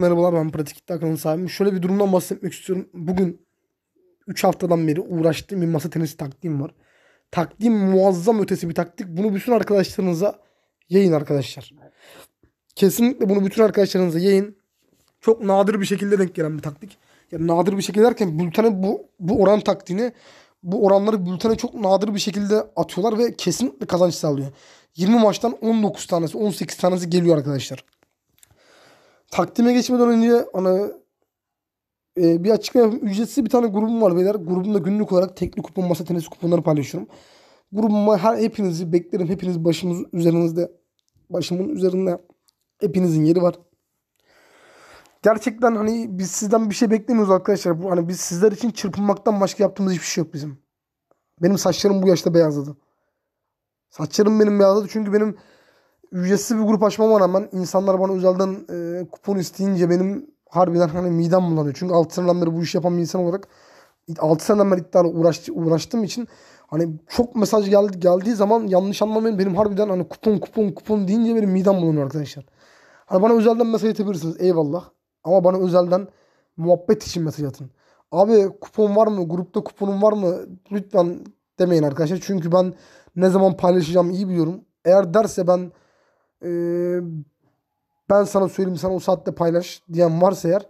Merhabalar ben Pratik İddia kanalının sahibim. Şöyle bir durumdan bahsetmek istiyorum. Bugün 3 haftadan beri uğraştığım bir masa tenisi taktiğim var. Taktiğim muazzam ötesi bir taktik. Bunu bütün arkadaşlarınıza yayın arkadaşlar. Kesinlikle bunu bütün arkadaşlarınıza yayın. Çok nadir bir şekilde denk gelen bir taktik. Yani nadir bir şekilde derken bültene bu, bu oran taktiğini bu oranları bültene çok nadir bir şekilde atıyorlar ve kesinlikle kazanç sağlıyor. 20 maçtan 19 tanesi 18 tanesi geliyor arkadaşlar. Takdime geçmeden önce ana e, bir açıklama yapayım. Ücretsiz bir tane grubum var beyler. Grubumda günlük olarak tekli kupon, masa tenisi kuponları paylaşıyorum. Grubuma her hepinizi beklerim. Hepiniz başımız üzerinizde. Başımın üzerinde. Hepinizin yeri var gerçekten hani biz sizden bir şey beklemiyoruz arkadaşlar. Bu, hani biz sizler için çırpınmaktan başka yaptığımız hiçbir şey yok bizim. Benim saçlarım bu yaşta beyazladı. Saçlarım benim beyazladı çünkü benim ücretsiz bir grup açmama rağmen insanlar bana özelden e, kupon isteyince benim harbiden hani midem bulanıyor. Çünkü 6 seneden beri bu işi yapan bir insan olarak 6 seneden beri iddialı uğraş, uğraştığım için hani çok mesaj geldi, geldiği zaman yanlış anlamayın benim harbiden hani kupon kupon kupon deyince benim midem bulanıyor arkadaşlar. Hani bana özelden mesaj atabilirsiniz eyvallah. Ama bana özelden muhabbet için mesaj atın. Abi kupon var mı? Grupta kuponum var mı? Lütfen demeyin arkadaşlar. Çünkü ben ne zaman paylaşacağım iyi biliyorum. Eğer derse ben e, ben sana söyleyeyim sana o saatte paylaş diyen varsa eğer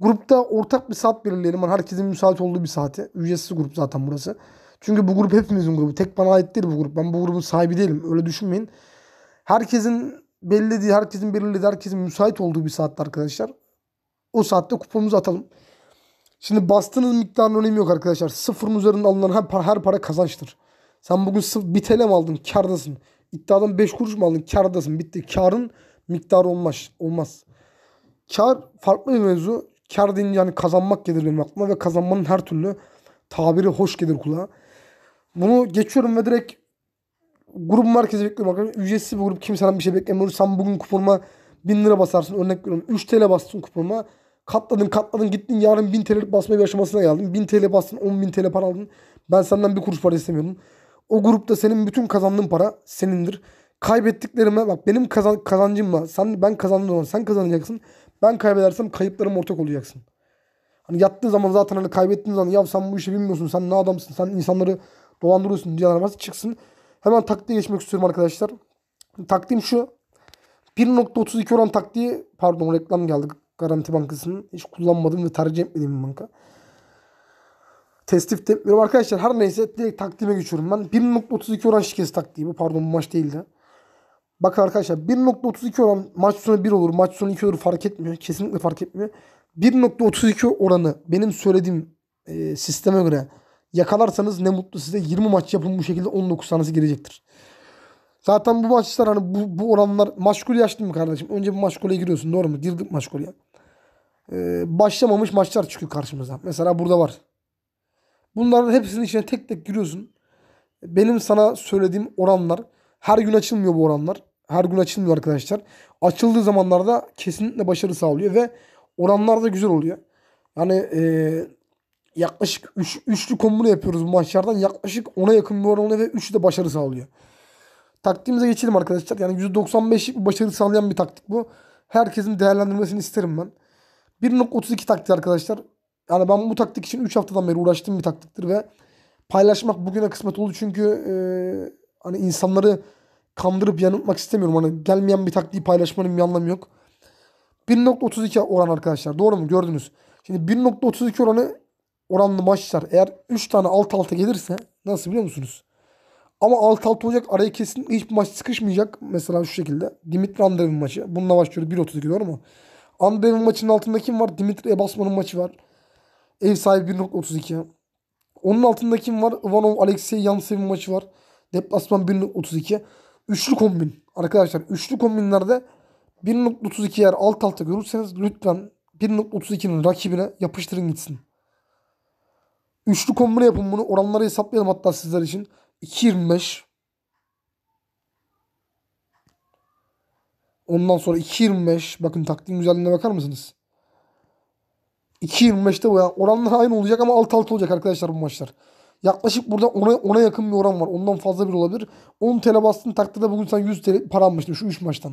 grupta ortak bir saat belirleyelim. Yani herkesin müsait olduğu bir saati. Ücretsiz grup zaten burası. Çünkü bu grup hepimizin grubu. Tek bana ait değil bu grup. Ben bu grubun sahibi değilim. Öyle düşünmeyin. Herkesin belirlediği, herkesin belirlediği, herkesin müsait olduğu bir saatte arkadaşlar. O saatte kupomuzu atalım. Şimdi bastığınız miktarın önemi yok arkadaşlar. Sıfırın üzerinde alınan her para, her para kazançtır. Sen bugün 1 TL aldın? Kardasın. İddiadan 5 kuruş mu aldın? Kardasın. Bitti. Karın miktarı olmaz. olmaz. Kar farklı bir mevzu. Kar deyince yani kazanmak gelir benim aklıma ve kazanmanın her türlü tabiri hoş gelir kulağa. Bunu geçiyorum ve direkt grup merkezi bekliyorum arkadaşlar. Ücretsiz bir grup kimseden bir şey beklemiyor. Sen bugün kuponuma 1000 lira basarsın örnek veriyorum. 3 TL bastın kuponuma. Katladın katladın gittin yarın 1000 TL'lik basma bir aşamasına geldin. 1000 TL bastın 10.000 TL para aldın. Ben senden bir kuruş para istemiyorum. O grupta senin bütün kazandığın para senindir. Kaybettiklerime bak benim kazan, var. sen ben kazandığım zaman sen kazanacaksın. Ben kaybedersem kayıplarım ortak olacaksın. Hani yattığı zaman zaten hani kaybettiğin zaman ya sen bu işi bilmiyorsun sen ne adamsın sen insanları dolandırıyorsun diyenler varsa çıksın. Hemen taktiğe geçmek istiyorum arkadaşlar. Taktiğim şu. 1.32 oran taktiği pardon reklam geldi. Garanti Bankası'nın hiç kullanmadım ve tercih etmediğim bir banka. Testif tepmiyorum arkadaşlar. Her neyse direkt takdime geçiyorum ben. 1.32 oran şikesi taktiği. Bu pardon bu maç değildi. Bakın arkadaşlar 1.32 oran maç sonu 1 olur. Maç sonu 2 olur fark etmiyor. Kesinlikle fark etmiyor. 1.32 oranı benim söylediğim e, sisteme göre yakalarsanız ne mutlu size. 20 maç yapın bu şekilde 19 tanesi gelecektir. Zaten bu maçlar hani bu, bu oranlar maç maşgul yaşlı mı kardeşim? Önce bir maşgule giriyorsun doğru mu? Girdik maşguleye. Ee, başlamamış maçlar çıkıyor karşımıza. Mesela burada var. Bunların hepsinin içine tek tek giriyorsun. Benim sana söylediğim oranlar her gün açılmıyor bu oranlar. Her gün açılmıyor arkadaşlar. Açıldığı zamanlarda kesinlikle başarı sağlıyor ve oranlar da güzel oluyor. Yani e, yaklaşık üç, üçlü kombine yapıyoruz bu maçlardan. Yaklaşık ona yakın bir oranla ve 3'ü de başarı sağlıyor. Taktiğimize geçelim arkadaşlar. Yani %95'lik bir başarı sağlayan bir taktik bu. Herkesin değerlendirmesini isterim ben. 1.32 taktiği arkadaşlar. Yani ben bu taktik için 3 haftadan beri uğraştığım bir taktiktir ve paylaşmak bugüne kısmet oldu çünkü e, hani insanları kandırıp yanıltmak istemiyorum. Hani gelmeyen bir taktiği paylaşmanın bir anlamı yok. 1.32 oran arkadaşlar. Doğru mu? Gördünüz. Şimdi 1.32 oranı oranlı maçlar. Eğer 3 tane alt alta gelirse nasıl biliyor musunuz? Ama alt alta olacak. Araya kesin hiçbir maç sıkışmayacak. Mesela şu şekilde. Dimitri Andreev'in maçı. Bununla başlıyor. 1.32 doğru mu? Andreev'in maçının altında kim var? Dimitri Ebasman'ın maçı var. Ev sahibi 1.32. Onun altında kim var? Ivanov, Alexey, Yansev'in maçı var. Deplasman 1.32. Üçlü kombin. Arkadaşlar üçlü kombinlerde 1.32 yer alt alta görürseniz lütfen 1.32'nin rakibine yapıştırın gitsin. Üçlü kombine yapın bunu. Oranları hesaplayalım hatta sizler için. 2.25 Ondan sonra 2.25 bakın taktiğin güzelliğine bakar mısınız? 2.25'te yani oranlar aynı olacak ama alt alt olacak arkadaşlar bu maçlar. Yaklaşık burada ona ona yakın bir oran var. Ondan fazla bir olabilir. 10 TL bastığın takdirde bugün sen 100 TL paranmıştın şu 3 maçtan.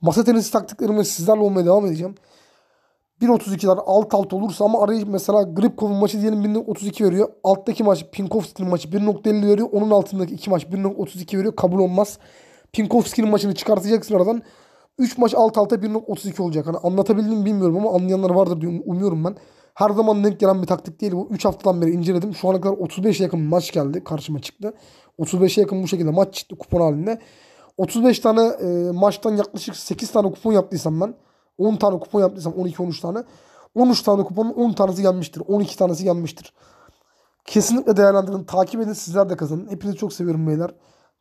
Masa tenisi taktiklerime sizlerle olmaya devam edeceğim. 1.32'ler alt alt olursa ama arayı mesela Gripkov'un maçı diyelim 1.32 veriyor. Alttaki maç Pinkovski'nin maçı 1.50 veriyor. Onun altındaki iki maç 1.32 veriyor. Kabul olmaz. Pinkovski'nin maçını çıkartacaksın aradan. 3 maç alt alta 1.32 olacak. Hani anlatabildim mi bilmiyorum ama anlayanlar vardır diye um- umuyorum ben. Her zaman denk gelen bir taktik değil bu. 3 haftadan beri inceledim. Şu ana kadar 35'e yakın maç geldi. Karşıma çıktı. 35'e yakın bu şekilde maç çıktı kupon halinde. 35 tane e, maçtan yaklaşık 8 tane kupon yaptıysam ben. 10 tane kupon yaptıysam 12-13 tane. 13 tane kuponun 10 tanesi gelmiştir. 12 tanesi gelmiştir. Kesinlikle değerlendirin. Takip edin. Sizler de kazanın. Hepinizi çok seviyorum beyler.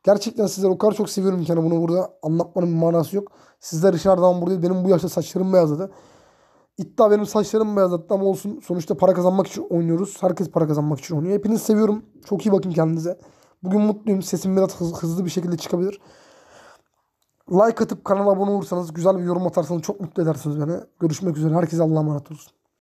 Gerçekten sizler o kadar çok seviyorum ki yani bunu burada anlatmanın manası yok. Sizler dışarıdan buradaydı. Benim bu yaşta saçlarım beyazladı. İddia benim saçlarım beyazladı, ama olsun. Sonuçta para kazanmak için oynuyoruz. Herkes para kazanmak için oynuyor. Hepinizi seviyorum. Çok iyi bakın kendinize. Bugün mutluyum. Sesim biraz hızlı bir şekilde çıkabilir. Like atıp kanala abone olursanız, güzel bir yorum atarsanız çok mutlu edersiniz beni. Görüşmek üzere. Herkese Allah'a emanet olsun.